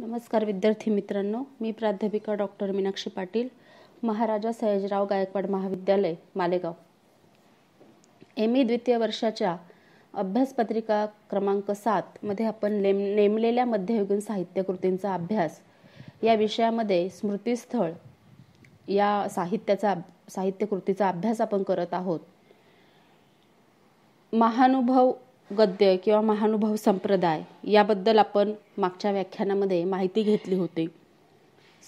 नमस्कार विद्यार्थी मित्रांनो मी प्राध्यापिका डॉक्टर मीनाक्षी पाटील महाराजा सयाजीराव गायकवाड महाविद्यालय मालेगाव एम द्वितीय वर्षाच्या अभ्यासपत्रिका क्रमांक सातमध्ये आपण नेम नेमलेल्या मध्ययुगीन साहित्यकृतींचा अभ्यास या विषयामध्ये स्मृतीस्थळ या साहित्याचा साहित्यकृतीचा अभ्यास आपण करत आहोत महानुभव गद्य किंवा महानुभाव संप्रदाय याबद्दल आपण मागच्या व्याख्यानामध्ये माहिती घेतली होती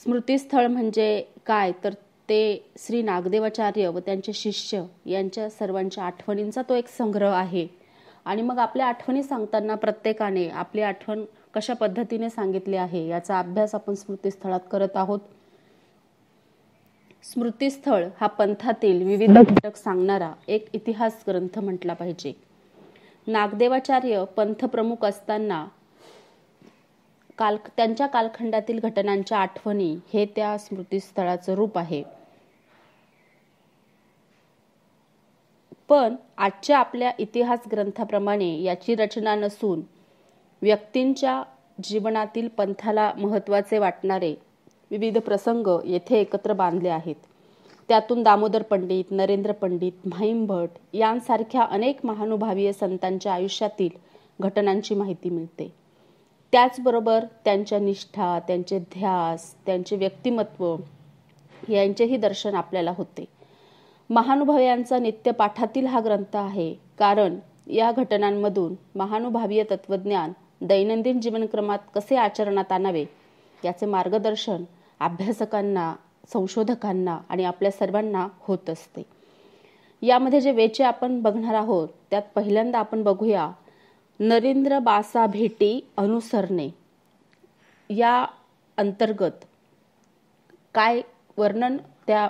स्मृतीस्थळ म्हणजे काय तर ते श्री नागदेवाचार्य व त्यांचे शिष्य यांच्या सर्वांच्या आठवणींचा तो एक संग्रह आहे आणि मग आपल्या आठवणी सांगताना प्रत्येकाने आपली आठवण कशा पद्धतीने सांगितली आहे याचा अभ्यास आपण स्मृतीस्थळात करत आहोत स्मृतीस्थळ हा पंथातील विविध घटक सांगणारा एक इतिहास ग्रंथ म्हटला पाहिजे नागदेवाचार्य पंथप्रमुख असताना काल त्यांच्या कालखंडातील घटनांच्या आठवणी हे त्या स्मृतीस्थळाचं रूप आहे पण आजच्या आपल्या इतिहास ग्रंथाप्रमाणे याची रचना नसून व्यक्तींच्या जीवनातील पंथाला महत्वाचे वाटणारे विविध प्रसंग येथे एकत्र बांधले आहेत त्यातून दामोदर पंडित नरेंद्र पंडित म्हाईम भट यांसारख्या अनेक महानुभावीय संतांच्या आयुष्यातील घटनांची माहिती मिळते त्याचबरोबर त्यांच्या निष्ठा त्यांचे ध्यास त्यांचे व्यक्तिमत्व यांचेही दर्शन आपल्याला होते महानुभाव महानुभाव्यांचा नित्यपाठातील हा ग्रंथ आहे कारण या घटनांमधून महानुभावीय तत्वज्ञान दैनंदिन जीवनक्रमात कसे आचरणात आणावे याचे मार्गदर्शन अभ्यासकांना संशोधकांना आणि आपल्या सर्वांना होत असते यामध्ये जे वेचे आपण बघणार आहोत त्यात पहिल्यांदा आपण बघूया नरेंद्र बासा भेटी अनुसरणे या अंतर्गत काय वर्णन त्या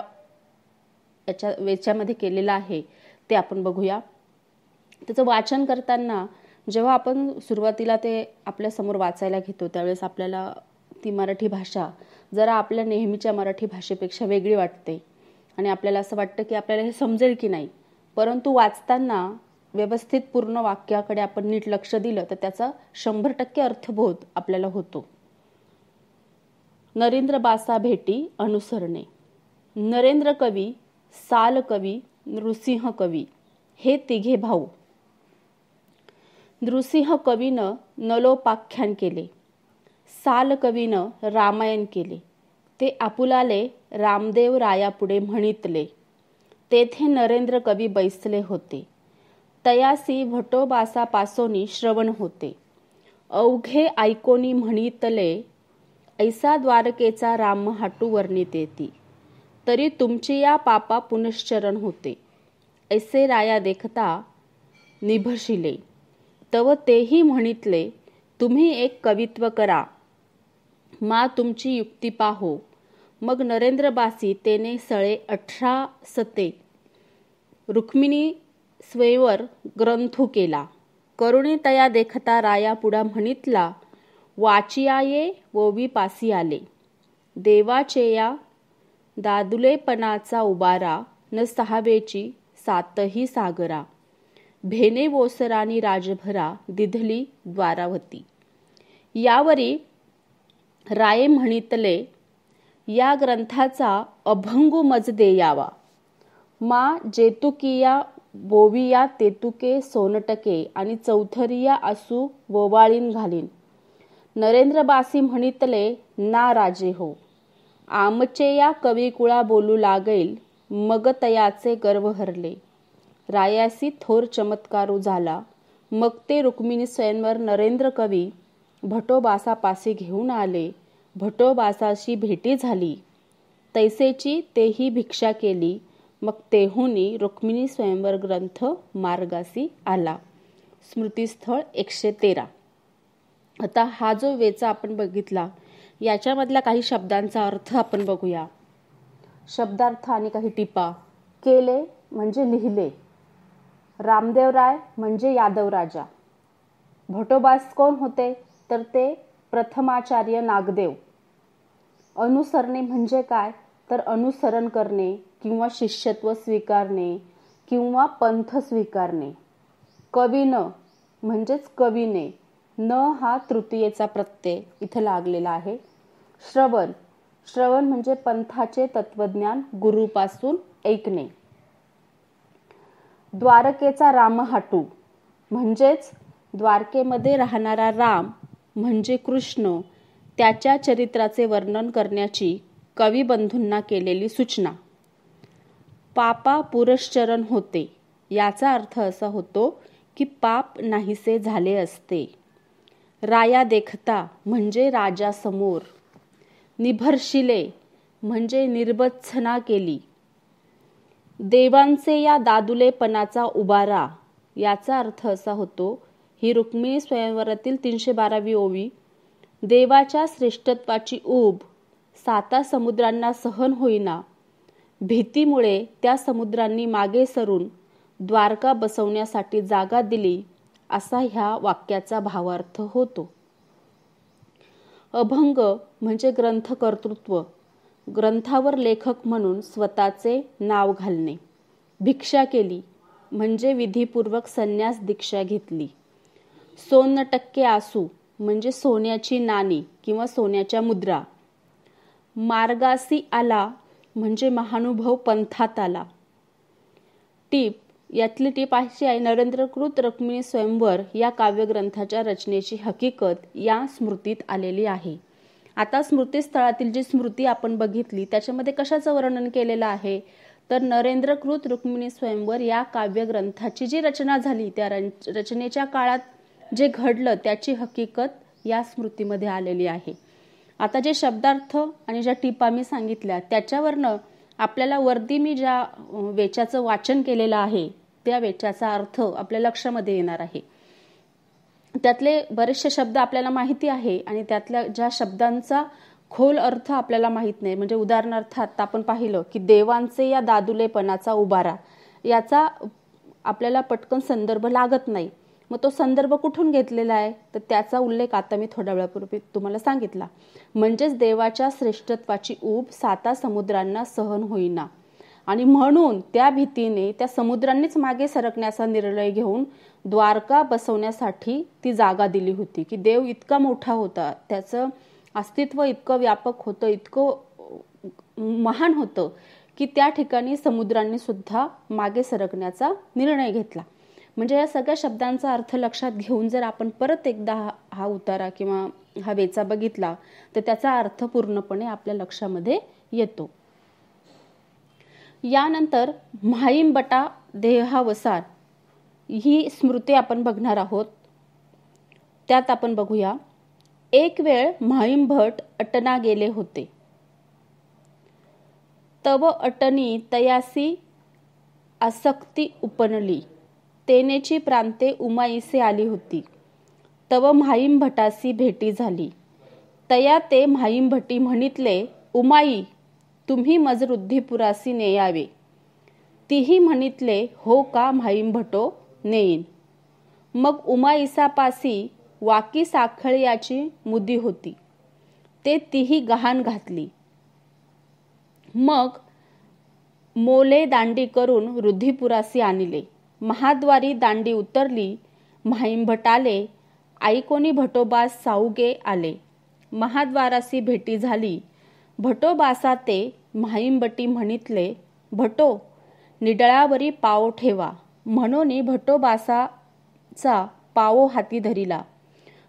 याच्या वेच्यामध्ये केलेलं आहे ते आपण बघूया त्याचं वाचन करताना जेव्हा आपण सुरुवातीला ते आपल्यासमोर वाचायला घेतो त्यावेळेस आपल्याला ती मराठी भाषा जरा आपल्या नेहमीच्या मराठी भाषेपेक्षा वेगळी वाटते आणि आपल्याला असं वाटतं की आपल्याला हे समजेल की नाही परंतु वाचताना व्यवस्थित पूर्ण वाक्याकडे आपण नीट लक्ष दिलं तर त्याचा शंभर टक्के अर्थबोध आपल्याला होतो नरेंद्र बासा भेटी अनुसरणे नरेंद्र कवी साल कवी नृसिंह कवी हे तिघे भाऊ नृसिंह कवीनं नलोपाख्यान केले साल कवीनं रामायण केले ते आपुलाले रामदेव रायापुढे म्हणितले तेथे नरेंद्र कवी बैसले होते तयासी पासोनी श्रवण होते अवघे ऐकोनी म्हणितले ऐसा द्वारकेचा राम हाटू वर्णित येती तरी तुमची या पापा पुनश्चरण होते ऐसे राया देखता निभशिले तव तेही म्हणितले तुम्ही एक कवित्व करा मा तुमची युक्ती पाहो मग नरेंद्रबासी तेने सळे अठरा सते रुक्मिणी स्वेवर ग्रंथू केला करुणी तया देखता राया पुढा म्हणितला वाचिया ये वोवी पासी आले देवाचे या दादुलेपणाचा उबारा न सहावेची सातही सागरा भेने वोसरानी राजभरा दिधली द्वारावती यावरी राये म्हणितले या ग्रंथाचा अभंगू मजदे यावा मा जेतुकिया बोविया तेतुके सोनटके आणि चौथरिया असू बोवाळीन घालीन नरेंद्रबासी म्हणितले ना राजे हो आमचे या कुळा बोलू लागेल मग तयाचे गर्व हरले रायासी थोर चमत्कारू झाला मग ते रुक्मिणी स्वयंवर नरेंद्र कवी भटोबासापासी घेऊन आले भटोबासाशी भेटी झाली तैसेची तेही भिक्षा केली मग तेहुनी रुक्मिणी स्वयंवर ग्रंथ मार्गासी आला स्मृतीस्थळ एकशे तेरा आता हा जो वेचा आपण बघितला याच्यामधल्या काही शब्दांचा अर्थ आपण बघूया शब्दार्थ आणि काही टिपा केले म्हणजे लिहिले रामदेवराय म्हणजे यादव राजा भटोबास कोण होते तर ते प्रथमाचार्य नागदेव अनुसरणे म्हणजे काय तर अनुसरण करणे किंवा शिष्यत्व स्वीकारणे किंवा पंथ स्वीकारणे न म्हणजेच कवीने न हा तृतीयेचा प्रत्यय इथं लागलेला आहे श्रवण श्रवण म्हणजे पंथाचे तत्वज्ञान गुरुपासून ऐकणे द्वारकेचा रामहाटू म्हणजेच द्वारकेमध्ये राहणारा राम म्हणजे कृष्ण त्याच्या चरित्राचे वर्णन करण्याची कविबंधूंना केलेली सूचना पापा पुरश्चरण होते याचा अर्थ असा होतो की पाप नाहीसे झाले असते राया देखता म्हणजे राजा समोर निभर्शिले म्हणजे निर्बत्सना केली देवांचे या दादुलेपणाचा उबारा याचा अर्थ असा होतो ही रुक्मिणी स्वयंवरातील तीनशे बारावी ओवी देवाच्या श्रेष्ठत्वाची ऊब साता समुद्रांना सहन होईना भीतीमुळे त्या समुद्रांनी मागे सरून द्वारका बसवण्यासाठी जागा दिली असा ह्या वाक्याचा भावार्थ होतो अभंग म्हणजे ग्रंथकर्तृत्व ग्रंथावर लेखक म्हणून स्वतःचे नाव घालणे भिक्षा केली म्हणजे विधीपूर्वक संन्यास दीक्षा घेतली सोन टक्के आसू म्हणजे सोन्याची नाणी किंवा सोन्याच्या मुद्रा मार्गासी आला म्हणजे महानुभव पंथात आला टीप यातली टीप अशी आहे नरेंद्रकृत रक्मिणी स्वयंवर या काव्यग्रंथाच्या रचनेची हकीकत या स्मृतीत आलेली आहे आता स्मृतीस्थळातील जी स्मृती आपण बघितली त्याच्यामध्ये कशाचं वर्णन केलेलं आहे तर नरेंद्रकृत रुक्मिणी स्वयंवर या काव्यग्रंथाची जी रचना झाली त्या रचनेच्या काळात जे घडलं त्याची हकीकत या स्मृतीमध्ये आलेली आहे आता जे शब्दार्थ आणि ज्या टिपा मी सांगितल्या त्याच्यावरनं आपल्याला वर्दी मी ज्या वेचाचं वाचन केलेलं आहे त्या वेचाचा अर्थ आपल्या लक्षामध्ये येणार आहे त्यातले बरेचसे शब्द आपल्याला माहिती आहे आणि त्यातल्या ज्या शब्दांचा खोल अर्थ आपल्याला माहीत नाही म्हणजे उदाहरणार्थ आपण पाहिलं की देवांचे या दादुलेपणाचा उभारा याचा आपल्याला पटकन संदर्भ लागत नाही मग तो संदर्भ कुठून घेतलेला आहे तर त्याचा उल्लेख आता मी थोड्या वेळापूर्वी तुम्हाला सांगितला म्हणजेच देवाच्या श्रेष्ठत्वाची ऊब साता समुद्रांना सहन होईना आणि म्हणून त्या भीतीने त्या समुद्रांनीच मागे सरकण्याचा निर्णय घेऊन द्वारका बसवण्यासाठी ती जागा दिली होती की देव इतका मोठा होता त्याचं अस्तित्व इतकं व्यापक होतं इतकं महान होतं की त्या ठिकाणी समुद्रांनी सुद्धा मागे सरकण्याचा निर्णय घेतला म्हणजे या सगळ्या शब्दांचा अर्थ लक्षात घेऊन जर आपण परत एकदा हा उतारा किंवा हा वेचा बघितला तर त्याचा अर्थ पूर्णपणे आपल्या लक्षामध्ये येतो यानंतर म्हाईंबटा देहावसार ही स्मृती आपण बघणार आहोत त्यात आपण बघूया एक वेळ म्हाईंभट अटना गेले होते तव अटनी तयासी आसक्ती उपनली तेनेची प्रांते उमाईसे आली होती तव म्हाईम भटासी भेटी झाली तया ते म्हाईम भटी म्हणितले उमाई तुम्ही मज ने नेयावे तीही म्हणितले हो का म्हाईम भटो नेईन मग उमाईसापासी वाकी साखळयाची मुदी होती ते तीही गहाण घातली मग मोले दांडी करून रुद्धिपुरासी आणले महाद्वारी दांडी उतरली म्हाईम भटाले आईकोनी भटोबास साऊगे आले महाद्वारासी भेटी झाली भटोबासा ते बटी म्हणितले भटो निडळावरी पाव ठेवा म्हणून भटोबासाचा पावो हाती धरिला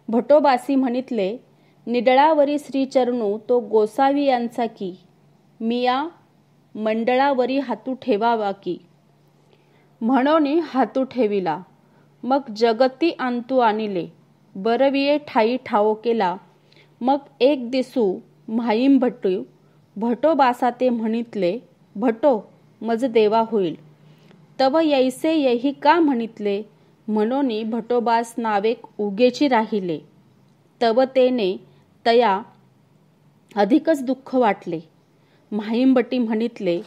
भटोबासी म्हणितले निडळावरी श्रीचरणू तो गोसावी यांचा की मिया मंडळावरी हातू ठेवावा की म्हणून हातू ठेविला मग जगती अंतू आणिले बरविये ठाई ठाओ केला मग एक दिसू म्हाईम भटो भटोबासा ते म्हणितले भटो मज देवा होईल तव यैसे यही का म्हणितले म्हणून भटोबास नावेक उगेची राहिले तव तेने तया अधिकच दुःख वाटले म्हाईंबटी म्हणितले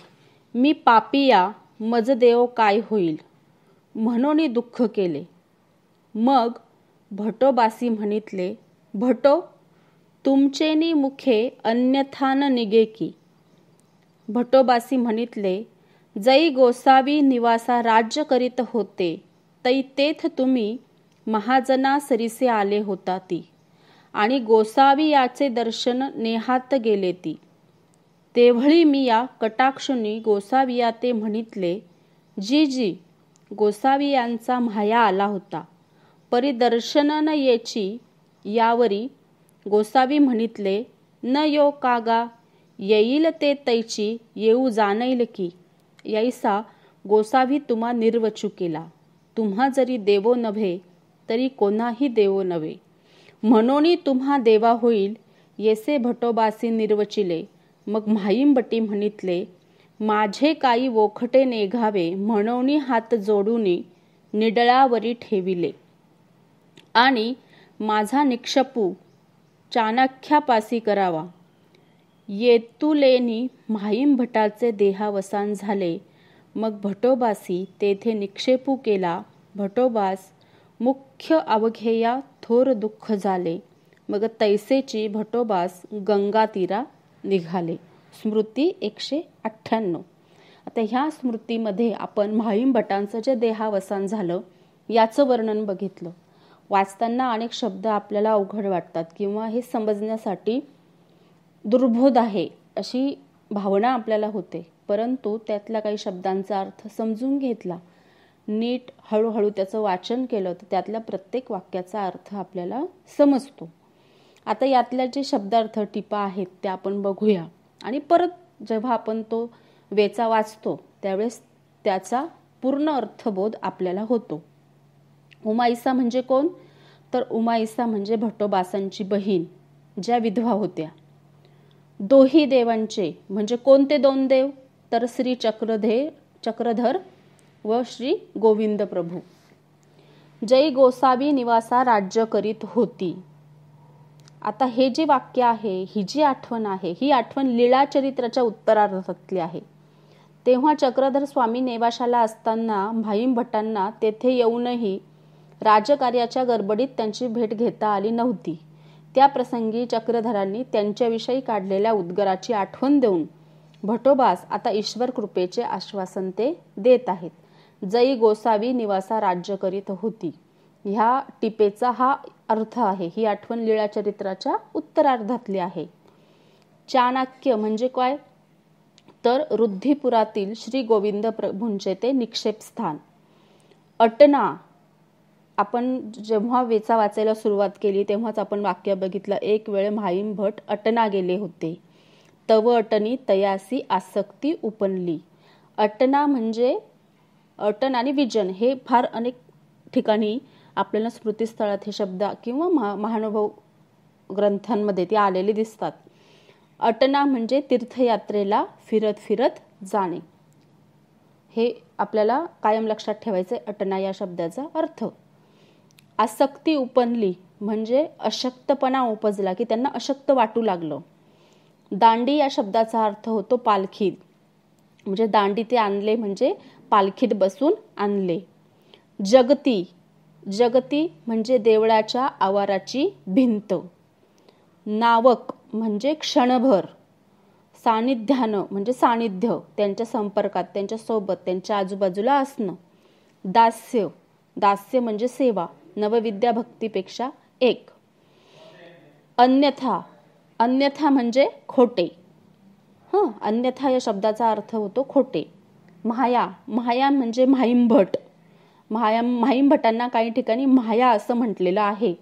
मी पापिया मजदेव काय होईल म्हणून दुःख केले मग भटोबासी म्हणितले भटो तुमचेनी मुखे अन्यथान निगे की भटोबासी म्हणितले जई गोसावी निवासा राज्य करीत होते तै तेथ तुम्ही महाजना सरीसे आले होता ती आणि गोसावी याचे दर्शन नेहात गेले ती तेवळी मी या कटाक्षणी गोसाविया ते म्हणितले जी जी गोसावियांचा माया आला होता परिदर्शन न येची यावरी गोसावी म्हणितले न यो कागा येईल ते तैची येऊ जाणईल की यायसा गोसावी तुम्हा निर्वचू केला तुम्हा जरी देवो नव्हे तरी कोणाही देवो नव्हे म्हणून तुम्हा देवा होईल येसे भटोबासी निर्वचिले मग म्हाईंबटी म्हणितले माझे काही वोखटे नेघावे म्हणून हात जोडून निडळावरी ठेविले आणि माझा निक्षपू चाणख्यापासी करावा येतुलेनी भटाचे देहावसान झाले मग भटोबासी तेथे निक्षेपू केला भटोबास मुख्य अवघेया थोर दुःख झाले मग तैसेची भटोबास गंगातीरा निघाले स्मृती एकशे अठ्ठ्याण्णव आता ह्या स्मृतीमध्ये आपण म्हाईम भटांचं जे देहावसान झालं याचं वर्णन बघितलं वाचताना अनेक शब्द आपल्याला अवघड वाटतात किंवा हे समजण्यासाठी दुर्बोध आहे अशी भावना आपल्याला होते परंतु त्यातल्या काही शब्दांचा अर्थ समजून घेतला नीट हळूहळू त्याचं वाचन केलं तर त्यातल्या प्रत्येक वाक्याचा अर्थ आपल्याला समजतो आता यातल्या जे शब्दार्थ टिपा आहेत त्या आपण बघूया आणि परत जेव्हा आपण तो वेचा वाचतो त्यावेळेस त्याचा पूर्ण अर्थबोध आपल्याला होतो उमाईसा म्हणजे कोण तर उमाईसा म्हणजे भटोबासांची बहीण ज्या विधवा होत्या दोही देवांचे म्हणजे कोणते दोन देव तर श्री चक्रधे चक्रधर व श्री गोविंद प्रभू जय गोसावी निवासा राज्य करीत होती आता हे जे वाक्य आहे ही जी आठवण आहे ही आठवण चरित्राच्या उत्तरार्धातली आहे तेव्हा चक्रधर स्वामी नेवाशाला असताना भाईम भटांना तेथे येऊनही राजकार्याच्या गडबडीत त्यांची भेट घेता आली नव्हती त्या प्रसंगी चक्रधरांनी त्यांच्याविषयी काढलेल्या उद्गाराची आठवण देऊन भटोबास आता ईश्वर कृपेचे आश्वासन ते देत आहेत जई गोसावी निवासा राज्य करीत होती ह्या टिपेचा हा अर्थ आहे ही आठवण लीळा चरित्राच्या उत्तरार्धातली आहे चाणक्य म्हणजे काय तर रुद्धीपुरातील श्री गोविंद प्रभूंचे ते स्थान अटना आपण जेव्हा वेचा वाचायला सुरुवात केली तेव्हाच आपण वाक्य बघितलं एक वेळ माहीम भट अटना गेले होते तव अटनी तयासी आसक्ती उपनली अटना म्हणजे अटन आणि विजन हे फार अनेक ठिकाणी आपल्याला स्मृतीस्थळात हे शब्द किंवा महा महानुभव ग्रंथांमध्ये ते आलेले दिसतात अटना म्हणजे तीर्थयात्रेला फिरत फिरत जाणे हे आपल्याला कायम लक्षात ठेवायचे अटना या शब्दाचा अर्थ आसक्ती उपनली म्हणजे अशक्तपणा उपजला की त्यांना अशक्त वाटू लागलं दांडी या शब्दाचा अर्थ होतो पालखी म्हणजे दांडी ते आणले म्हणजे पालखीत बसून आणले जगती जगती म्हणजे देवळाच्या आवाराची भिंत नावक म्हणजे क्षणभर सानिध्यानं म्हणजे सानिध्य त्यांच्या संपर्कात त्यांच्या सोबत त्यांच्या आजूबाजूला असणं दास्य दास्य म्हणजे सेवा नवविद्या भक्तीपेक्षा एक अन्यथा अन्यथा म्हणजे खोटे हां अन्यथा या शब्दाचा अर्थ होतो खोटे माया माया म्हणजे म्हाईंभट माया माहीम भटांना काही ठिकाणी माया असं म्हटलेलं आहे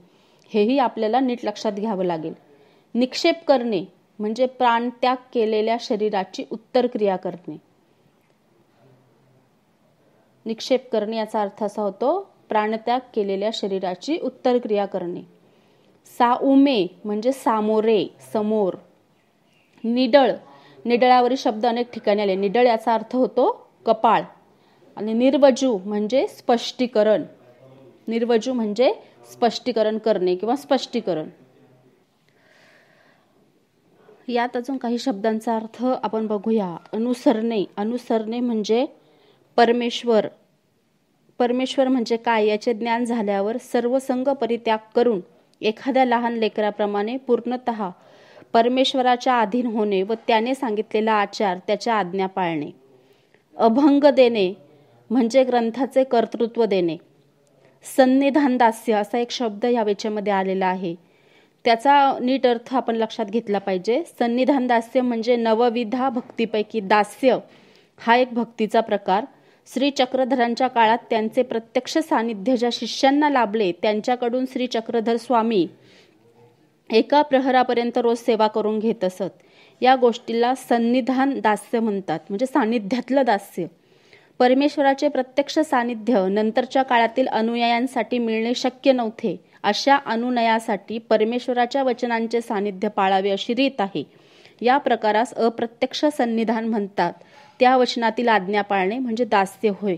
हेही आपल्याला नीट लक्षात घ्यावं लागेल निक्षेप करणे म्हणजे प्राणत्याग केलेल्या शरीराची उत्तर क्रिया करणे निक्षेप करणे याचा अर्थ असा होतो प्राणत्याग केलेल्या शरीराची उत्तर क्रिया करणे साउमे म्हणजे सामोरे समोर निडळ निडळावरील शब्द अनेक ठिकाणी आले निडळ याचा अर्थ होतो कपाळ आणि निर्वजू म्हणजे स्पष्टीकरण निर्वजू म्हणजे स्पष्टीकरण करणे किंवा स्पष्टीकरण यात अजून काही शब्दांचा अर्थ आपण बघूया अनुसरणे अनुसरणे म्हणजे परमेश्वर परमेश्वर म्हणजे काय याचे ज्ञान झाल्यावर सर्व संघ परित्याग करून एखाद्या लहान लेकराप्रमाणे पूर्णतः परमेश्वराच्या अधीन होणे व त्याने सांगितलेला आचार त्याच्या आज्ञा पाळणे अभंग देणे म्हणजे ग्रंथाचे कर्तृत्व देणे सन्निधान दास्य असा एक शब्द या वेचेमध्ये आलेला आहे त्याचा नीट अर्थ आपण लक्षात घेतला पाहिजे सन्निधान दास्य म्हणजे नवविधा भक्तीपैकी दास्य हा एक भक्तीचा प्रकार श्री चक्रधरांच्या काळात त्यांचे प्रत्यक्ष सानिध्य ज्या शिष्यांना लाभले त्यांच्याकडून श्री चक्रधर स्वामी एका प्रहरापर्यंत रोज सेवा करून घेत असत या गोष्टीला सन्निधान दास्य म्हणतात म्हणजे सानिध्यातलं दास्य परमेश्वराचे प्रत्यक्ष सानिध्य नंतरच्या काळातील अनुयायांसाठी मिळणे शक्य नव्हते अशा अनुनयासाठी परमेश्वराच्या वचनांचे सानिध्य पाळावे अशी रीत आहे या प्रकारास अप्रत्यक्ष सन्निधान म्हणतात त्या वचनातील आज्ञा पाळणे म्हणजे दास्य होय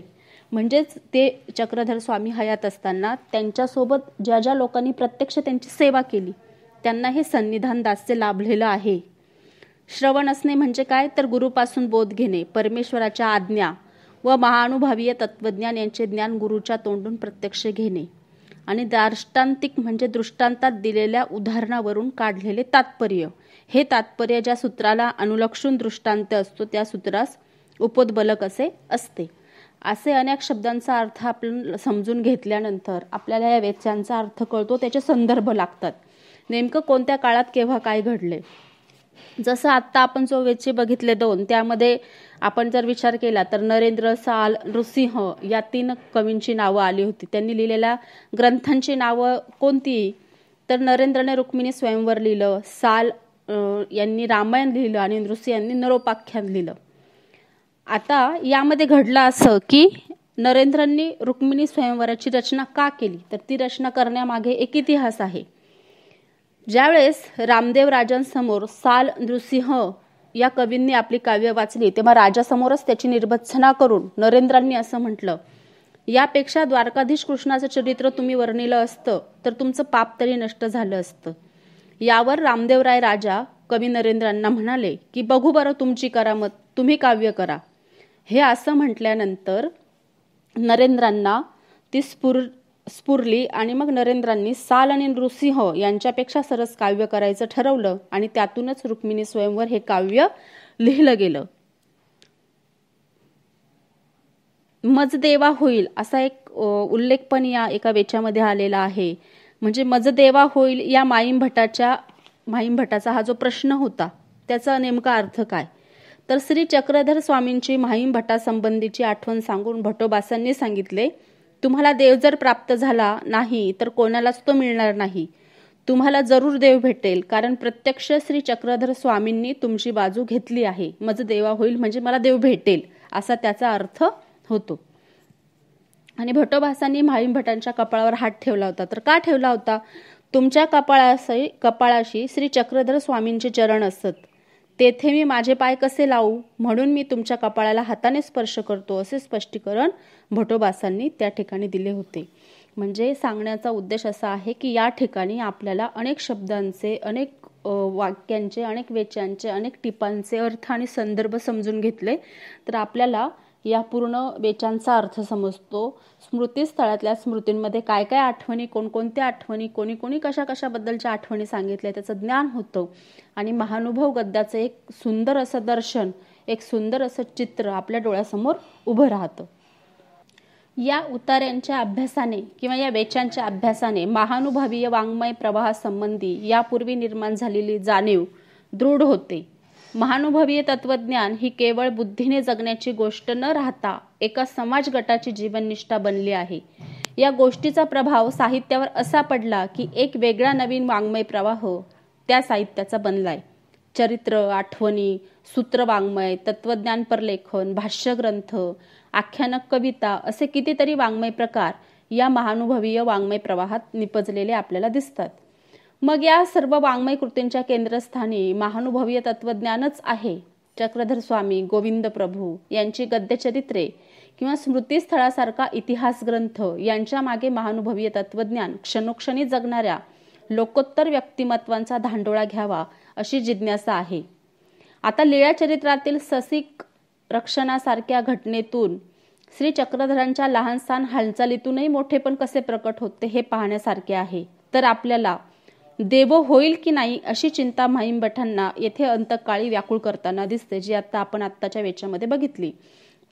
म्हणजेच ते चक्रधर स्वामी हयात असताना त्यांच्यासोबत ज्या ज्या लोकांनी प्रत्यक्ष त्यांची सेवा केली त्यांना हे सन्निधान दास्य लाभलेलं आहे श्रवण असणे म्हणजे काय तर गुरुपासून बोध घेणे परमेश्वराच्या आज्ञा व महानुभावीय तत्वज्ञान यांचे ज्ञान गुरुच्या तोंडून प्रत्यक्ष घेणे आणि दार्ष्टांतिक म्हणजे दृष्टांतात दिलेल्या उदाहरणावरून काढलेले तात्पर्य हे तात्पर्य ज्या सूत्राला अनुलक्षून दृष्टांत असतो त्या सूत्रास उपोद्बलक असे असते असे अनेक शब्दांचा अर्थ आपण समजून घेतल्यानंतर आपल्याला या वेचांचा अर्थ कळतो त्याचे संदर्भ लागतात नेमकं कोणत्या काळात केव्हा काय घडले जसं आत्ता आपण वेचे बघितले दोन त्यामध्ये आपण जर विचार केला तर नरेंद्र साल नृसिंह या तीन कवींची नावं आली होती त्यांनी लिहिलेल्या ग्रंथांची नावं कोणती तर नरेंद्रने रुक्मिणी स्वयंवर लिहिलं साल यांनी रामायण लिहिलं आणि नृसिंह यांनी नरोपाख्यान लिहिलं आता यामध्ये घडलं असं की नरेंद्रांनी रुक्मिणी स्वयंवराची रचना का केली तर ती रचना करण्यामागे एक इतिहास आहे ज्यावेळेस रामदेव राजांसमोर साल नृसिंह या कवींनी आपली काव्य वाचली तेव्हा राजासमोरच त्याची निर्भत्सना करून नरेंद्रांनी असं म्हटलं यापेक्षा द्वारकाधीश कृष्णाचं चरित्र तुम्ही वर्णिलं असतं तर तुमचं पाप तरी नष्ट झालं असतं यावर रामदेवराय राजा कवी नरेंद्रांना म्हणाले की बघू बरं तुमची करामत तुम्ही काव्य करा हे असं म्हटल्यानंतर नरेंद्रांना ती स्फूर स्फुरली आणि मग नरेंद्रांनी साल आणि नृसिंह यांच्यापेक्षा सरस काव्य करायचं ठरवलं आणि त्यातूनच रुक्मिणी स्वयंवर हे काव्य लिहिलं गेलं मजदेवा होईल असा एक उल्लेख पण या एका वेच्यामध्ये आलेला आहे म्हणजे मजदेवा होईल या माईम भटाच्या माईम भटाचा हा जो प्रश्न होता त्याचा नेमका अर्थ काय तर श्री चक्रधर स्वामींची माहीम भटासंबंधीची आठवण सांगून भटोबासांनी सांगितले तुम्हाला देव जर प्राप्त झाला नाही तर कोणालाच तो मिळणार नाही तुम्हाला जरूर देव भेटेल कारण प्रत्यक्ष श्री चक्रधर स्वामींनी तुमची बाजू घेतली आहे माझं देवा होईल म्हणजे मला देव भेटेल असा त्याचा अर्थ होतो आणि भटोभासांनी माहीम भटांच्या कपाळावर हात ठेवला होता तर का ठेवला होता तुमच्या कपाळाशी कपाळाशी श्री चक्रधर स्वामींचे चरण असत तेथे मी माझे पाय कसे लावू म्हणून मी तुमच्या कपाळाला हाताने स्पर्श करतो असे स्पष्टीकरण भटोबासांनी त्या ठिकाणी दिले होते म्हणजे सांगण्याचा उद्देश असा आहे की या ठिकाणी आपल्याला अनेक शब्दांचे अनेक वाक्यांचे अनेक वेचांचे अनेक टिपांचे अर्थ आणि संदर्भ समजून घेतले तर आपल्याला या पूर्ण वेचांचा अर्थ समजतो स्मृतीस्थळातल्या स्मृतींमध्ये काय काय आठवणी कोणकोणत्या आठवणी कोणी कोणी कशा कशाबद्दलच्या आठवणी सांगितल्या त्याचं ज्ञान होतं आणि महानुभव गद्याचं एक सुंदर असं दर्शन एक सुंदर असं चित्र आपल्या डोळ्यासमोर उभं राहतं या उतार्यांच्या अभ्यासाने किंवा या वेचांच्या अभ्यासाने महानुभावीय वाङ्मय प्रवाहासंबंधी यापूर्वी निर्माण झालेली जाणीव दृढ होते महानुभवीय तत्वज्ञान ही केवळ बुद्धीने जगण्याची गोष्ट न राहता एका समाज गटाची जीवननिष्ठा बनली आहे या गोष्टीचा प्रभाव साहित्यावर असा पडला की एक वेगळा नवीन वाङ्मय प्रवाह हो, त्या साहित्याचा बनलाय चरित्र आठवणी सूत्र वाङ्मय तत्वज्ञान परलेखन लेखन भाष्यग्रंथ आख्यानक कविता असे कितीतरी वाङ्मय प्रकार या महानुभवीय वाङ्मय प्रवाहात निपजलेले आपल्याला दिसतात मग या सर्व वाङ्मय कृतींच्या केंद्रस्थानी महानुभवीय तत्वज्ञानच आहे चक्रधर स्वामी गोविंद प्रभू यांची गद्यचरित्रे किंवा स्मृतीस्थळासारखा इतिहास ग्रंथ यांच्या मागे महानुभवीय तत्वज्ञान क्षणोक्षणी जगणाऱ्या लोकोत्तर व्यक्तिमत्वांचा धांडोळा घ्यावा अशी जिज्ञासा आहे आता लिळ्या चरित्रातील ससिक रक्षणासारख्या घटनेतून श्री चक्रधरांच्या लहानसान हालचालीतूनही मोठेपण कसे प्रकट होते हे पाहण्यासारखे आहे तर आपल्याला देवो होईल की नाही अशी चिंता भटांना येथे अंतकाळी व्याकुळ करताना दिसते जी आता आपण आत्ताच्या वेचामध्ये बघितली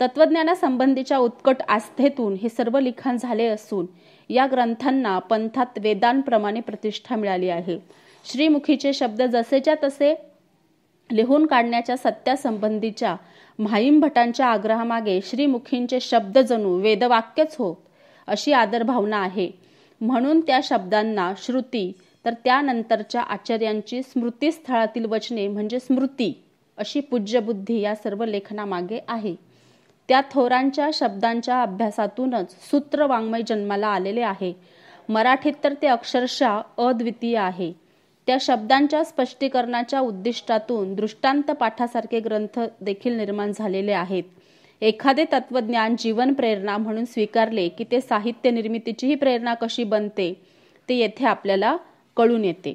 तत्वज्ञानासंबंधीच्या उत्कट आस्थेतून हे सर्व लिखाण झाले असून या ग्रंथांना पंथात वेदांप्रमाणे प्रतिष्ठा मिळाली आहे श्रीमुखीचे शब्द जसेच्या तसे लिहून काढण्याच्या सत्यासंबंधीच्या भटांच्या आग्रहामागे श्रीमुखींचे शब्द जणू वेदवाक्यच होत अशी आदरभावना आहे म्हणून त्या शब्दांना श्रुती तर त्यानंतरच्या आचार्यांची स्मृतीस्थळातील वचने म्हणजे स्मृती अशी पूज्यबुद्धी या सर्व लेखनामागे आहे त्या थोरांच्या शब्दांच्या अभ्यासातूनच सूत्र वाङ्मय जन्माला आलेले आहे मराठीत तर ते अक्षरशः अद्वितीय आहे त्या शब्दांच्या स्पष्टीकरणाच्या उद्दिष्टातून दृष्टांत पाठासारखे ग्रंथ देखील निर्माण झालेले आहेत एखादे तत्वज्ञान जीवन प्रेरणा म्हणून स्वीकारले की ते साहित्य निर्मितीचीही प्रेरणा कशी बनते ते येथे आपल्याला कळून येते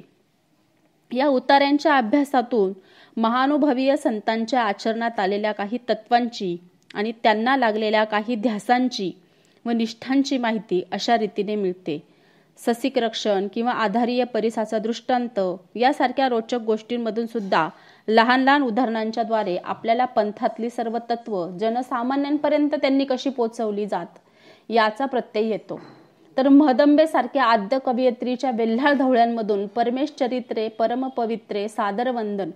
या उतार्यांच्या अभ्यासातून महानुभवीय संतांच्या आचरणात आलेल्या काही तत्वांची आणि त्यांना लागलेल्या काही ध्यासांची व निष्ठांची माहिती अशा रीतीने मिळते ससिक रक्षण किंवा आधारीय परिसाचा दृष्टांत यासारख्या रोचक गोष्टींमधून सुद्धा लहान लहान उदाहरणांच्या द्वारे आपल्याला पंथातली सर्व तत्व जनसामान्यांपर्यंत त्यांनी कशी पोचवली जात याचा प्रत्यय येतो तर महदंबेसारख्या आद्य कवयित्रीच्या वेल्हाळ धवळ्यांमधून परमेश चरित्रे परमपवित्रे सादर वंदन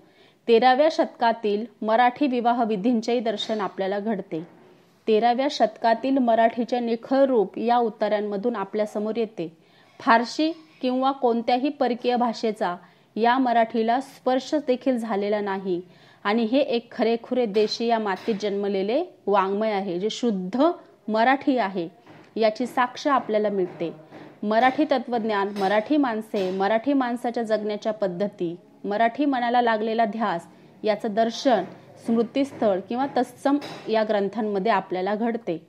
तेराव्या शतकातील मराठी विवाह विधींचेही दर्शन आपल्याला घडते तेराव्या शतकातील मराठीचे निखळ रूप या आपल्या आपल्यासमोर येते फारशी किंवा कोणत्याही परकीय भाषेचा या मराठीला स्पर्श देखील झालेला नाही आणि हे एक खरेखुरे देशी या मातीत जन्मलेले वाङ्मय आहे जे शुद्ध मराठी आहे याची साक्ष आपल्याला मिळते मराठी तत्वज्ञान मराठी माणसे मराठी माणसाच्या जगण्याच्या पद्धती मराठी मनाला लागलेला ध्यास याचं दर्शन स्मृतीस्थळ किंवा तत्सम या ग्रंथांमध्ये आपल्याला घडते